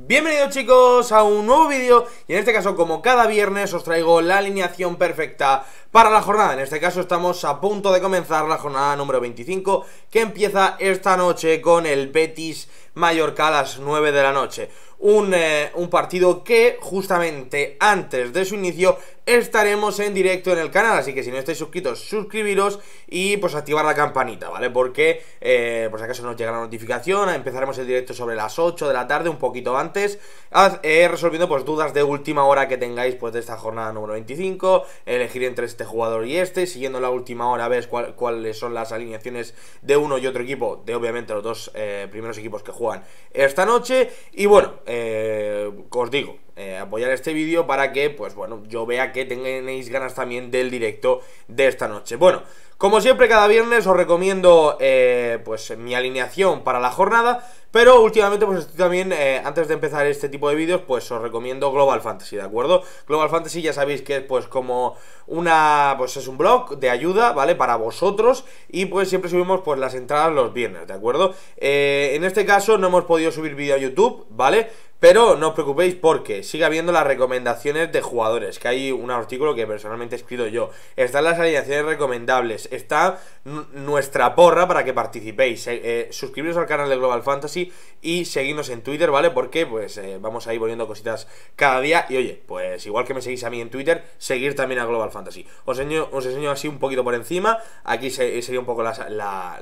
Bienvenidos chicos a un nuevo vídeo y en este caso como cada viernes os traigo la alineación perfecta para la jornada. En este caso estamos a punto de comenzar la jornada número 25 que empieza esta noche con el Betis Mallorca a las 9 de la noche. Eh, un, partido que justamente antes de su inicio estaremos en directo en el canal, así que si no estáis suscritos, suscribiros y pues activar la campanita, ¿vale? Porque eh, por si acaso nos llega la notificación, empezaremos el directo sobre las 8 de la tarde, un poquito antes, eh, resolviendo pues dudas de última hora que tengáis pues de esta jornada número 25, elegir entre este jugador y este, siguiendo la última hora ves cuáles son las alineaciones de uno y otro equipo, de obviamente los dos eh, primeros equipos que juegan esta noche. Y bueno, eh, os digo, eh, apoyar este vídeo para que, pues bueno, yo vea que tenéis ganas también del directo de esta noche. Bueno, como siempre cada viernes os recomiendo eh, pues mi alineación para la jornada, pero últimamente pues estoy también, eh, antes de empezar este tipo de vídeos, pues os recomiendo Global Fantasy, ¿de acuerdo? Global Fantasy ya sabéis que es pues como una, pues es un blog de ayuda, ¿vale? Para vosotros y pues siempre subimos pues las entradas los viernes, ¿de acuerdo? en este caso no hemos podido subir vídeo a YouTube, ¿vale? Pero no os preocupéis porque sigue habiendo las recomendaciones de jugadores, que hay un artículo que personalmente he escrito yo. Están las alineaciones recomendables, está nuestra porra para que participéis. Eh, eh, suscribiros al canal de Global Fantasy y seguidnos en Twitter, ¿vale? Porque pues eh, vamos vamos ir poniendo cositas cada día. Y oye, pues igual que me seguís a mí en Twitter, seguir también a Global Fantasy. Os enseño, os enseño así un poquito por encima. Aquí se, sería un poco la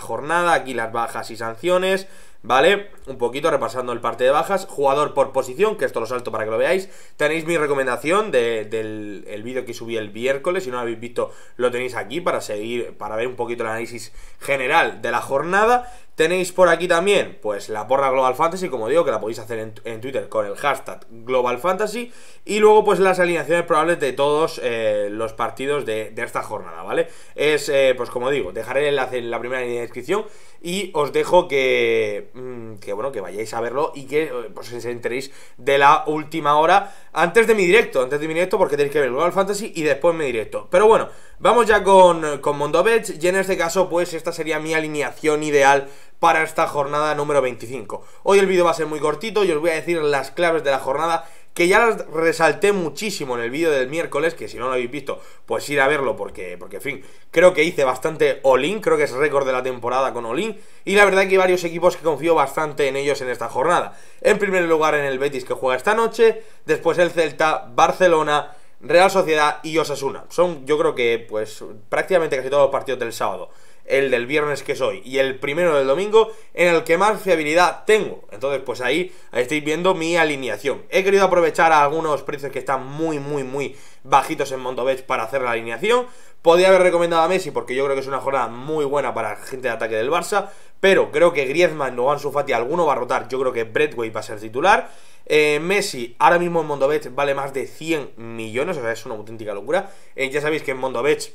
jornada, aquí las bajas y sanciones. ¿vale? Un poquito repasando el parte de bajas, jugador por posición, que esto lo salto para que lo veáis. Tenéis mi recomendación del el vídeo que subí el miércoles, si no lo habéis visto, lo tenéis aquí para seguir, para ver un poquito el análisis general de la jornada. Tenéis por aquí también, pues la porra Global Fantasy, como digo, que la podéis hacer en, Twitter con el hashtag Global Fantasy. Y luego, pues las alineaciones probables de todos eh, los partidos de, esta jornada, ¿vale? Es, eh, pues como digo, dejaré el enlace en la primera línea de descripción y os dejo que, mm, que bueno, que vayáis a verlo y que eh, pues, os enteréis de la última hora antes de mi directo, antes de mi directo, porque tenéis que ver Global Fantasy y después mi directo. Pero bueno, vamos ya con, con y en este caso, pues esta sería mi alineación ideal para esta jornada número 25. Hoy el vídeo va a ser muy cortito y os voy a decir las claves de la jornada que ya las resalté muchísimo en el vídeo del miércoles, que si no lo habéis visto, pues ir a verlo porque, porque en fin, creo que hice bastante Olin creo que es récord de la temporada con Olin y la verdad que hay varios equipos que confío bastante en ellos en esta jornada. En primer lugar en el Betis que juega esta noche, después el Celta, Barcelona, Real Sociedad y Osasuna. Son yo creo que pues prácticamente casi todos los partidos del sábado el del viernes que soy y el primero del domingo en el que más fiabilidad tengo. Entonces, pues ahí estáis viendo mi alineación. He querido aprovechar algunos precios que están muy, muy, muy bajitos en Mondovech para hacer la alineación. Podría haber recomendado a Messi porque yo creo que es una jornada muy buena para gente de ataque del Barça, pero creo que Griezmann, su Sufati, alguno va a rotar. Yo creo que Bradway va a ser titular. Eh, Messi, ahora mismo en Mondovech vale más de 100 millones, o sea, es una auténtica locura. Eh, ya sabéis que en Mondovech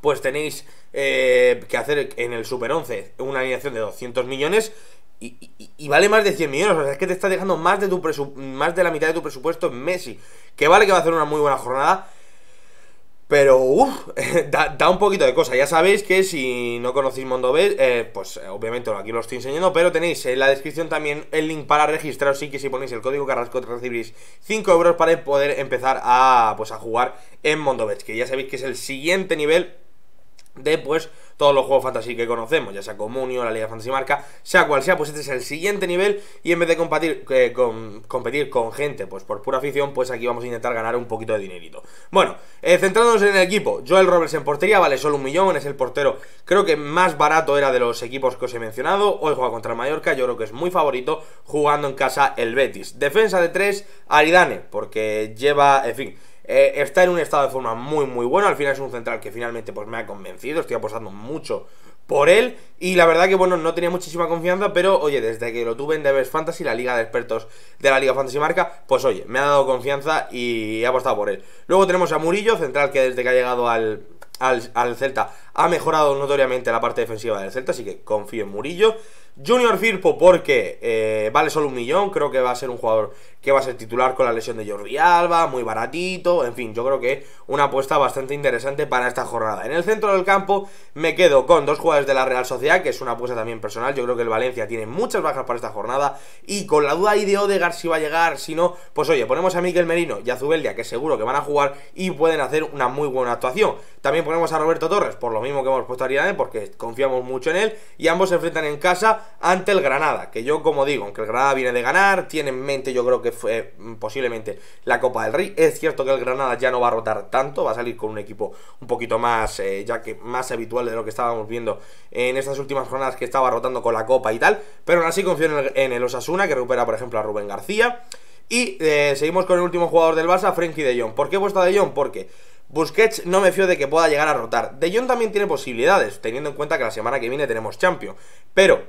pues tenéis eh, que hacer en el Super 11 una alineación de 200 millones y, vale más de 100 millones. O sea, es que te está dejando más de, tu más de la mitad de tu presupuesto en Messi. Que vale que va a hacer una muy buena jornada, pero, uff, da, un poquito de cosa. Ya sabéis que si no conocéis Mondovets eh, pues eh, obviamente aquí lo estoy enseñando, pero tenéis en la descripción también el link para registraros y que si ponéis el código Carrasco recibiréis 5 euros para poder empezar a, pues, a jugar en Mondobet que ya sabéis que es el siguiente nivel de pues todos los juegos fantasy que conocemos, ya sea Comunio, la Liga Fantasy Marca, sea cual sea, pues este es el siguiente nivel y en vez de competir, eh, con, competir con gente pues por pura afición, pues aquí vamos a intentar ganar un poquito de dinerito. Bueno, eh, centrándonos en el equipo, Joel Roberts en portería, vale solo un millón, es el portero creo que más barato era de los equipos que os he mencionado, hoy juega contra Mallorca, yo creo que es muy favorito jugando en casa el Betis. Defensa de 3, Aridane, porque lleva, en fin... Eh, está en un estado de forma muy, muy bueno. Al final es un central que finalmente pues, me ha convencido. Estoy apostando mucho por él. Y la verdad que, bueno, no tenía muchísima confianza, pero oye, desde que lo tuve en Devers Fantasy, la liga de expertos de la Liga Fantasy Marca, pues oye, me ha dado confianza y he apostado por él. Luego tenemos a Murillo, central que desde que ha llegado al, al, al Celta ha mejorado notoriamente la parte defensiva del Celta, así que confío en Murillo. Junior Firpo porque eh, vale solo un millón, creo que va a ser un jugador que va a ser titular con la lesión de Jordi Alba, muy baratito, en fin, yo creo que una apuesta bastante interesante para esta jornada. En el centro del campo me quedo con dos jugadores de la Real Sociedad, que es una apuesta también personal, yo creo que el Valencia tiene muchas bajas para esta jornada y con la duda ahí de Odegar si va a llegar, si no, pues oye, ponemos a Miguel Merino y a Zubeldia, que seguro que van a jugar y pueden hacer una muy buena actuación. También ponemos a Roberto Torres, por lo mismo mismo que hemos puesto a Ariane, porque confiamos mucho en él. Y ambos se enfrentan en casa ante el Granada, que yo como digo, aunque el Granada viene de ganar, tiene en mente yo creo que fue mm, posiblemente la Copa del Rey. Es cierto que el Granada ya no va a rotar tanto, va a salir con un equipo un poquito más, eh, ya que más habitual de lo que estábamos viendo en estas últimas jornadas que estaba rotando con la Copa y tal. Pero aún así confío en el, Osasuna, que recupera por ejemplo a Rubén García. Y eh, seguimos con el último jugador del Barça, Frenkie de Jong. ¿Por qué he puesto a de Jong? Porque Busquets no me fío de que pueda llegar a rotar. De Jong también tiene posibilidades, teniendo en cuenta que la semana que viene tenemos Champions. Pero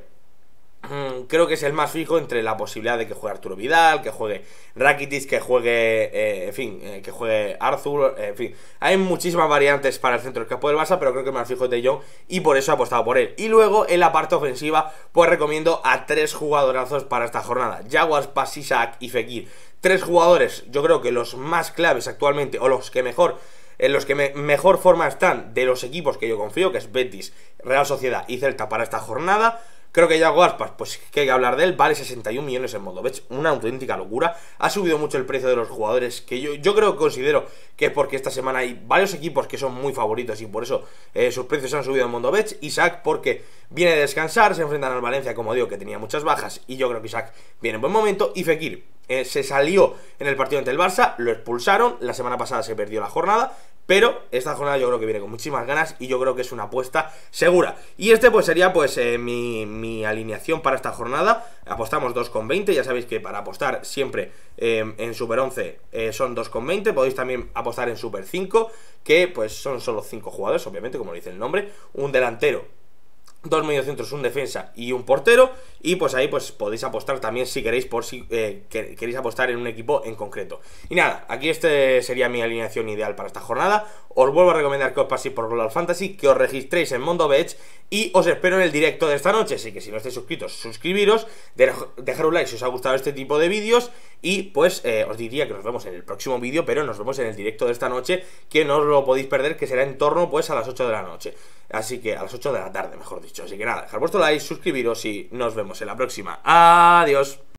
mm, creo que es el más fijo entre la posibilidad de que juegue Arturo Vidal, que juegue Rakitic, que juegue, eh, en fin, eh, que juegue Arthur, en fin. Hay muchísimas variantes para el centro del campo del Barça, pero creo que el más fijo es De Jong y por eso he apostado por él. Y luego, en la parte ofensiva, pues recomiendo a tres jugadorazos para esta jornada. Jaguars, Pasisak y Fekir. Tres jugadores, yo creo que los más claves actualmente, o los que mejor en los que mejor forma están de los equipos que yo confío, que es Betis, Real Sociedad y Celta para esta jornada. Creo que ya Aspas, pues, pues que hay que hablar de él, vale 61 millones en Moldovets, una auténtica locura. Ha subido mucho el precio de los jugadores, que yo, yo creo que considero que es porque esta semana hay varios equipos que son muy favoritos y por eso eh, sus precios han subido en Moldovets. Isaac porque viene de descansar, se enfrentan al Valencia, como digo, que tenía muchas bajas y yo creo que Isaac viene en buen momento. Y Fekir eh, se salió en el partido ante el Barça, lo expulsaron, la semana pasada se perdió la jornada, pero esta jornada yo creo que viene con muchísimas ganas y yo creo que es una apuesta segura. Y este pues sería pues eh, mi, alineación para esta jornada. Apostamos 2,20. Ya sabéis que para apostar siempre eh, en Super 11 eh, son 2,20. Podéis también apostar en Super 5, que pues son solo 5 jugadores, obviamente, como dice el nombre. Un delantero dos mediocentros, un defensa y un portero. Y pues ahí pues podéis apostar también si queréis por si eh, queréis apostar en un equipo en concreto. Y nada, aquí este sería mi alineación ideal para esta jornada. Os vuelvo a recomendar que os paséis por Global Fantasy, que os registréis en bet y os espero en el directo de esta noche. Así que si no estáis suscritos, suscribiros, dejar un like si os ha gustado este tipo de vídeos y pues eh, os diría que nos vemos en el próximo vídeo, pero nos vemos en el directo de esta noche, que no os lo podéis perder, que será en torno pues a las 8 de la noche. Así que a las 8 de la tarde, mejor dicho. Así que nada, dejad vuestro like, suscribiros y nos vemos en la próxima. Adiós.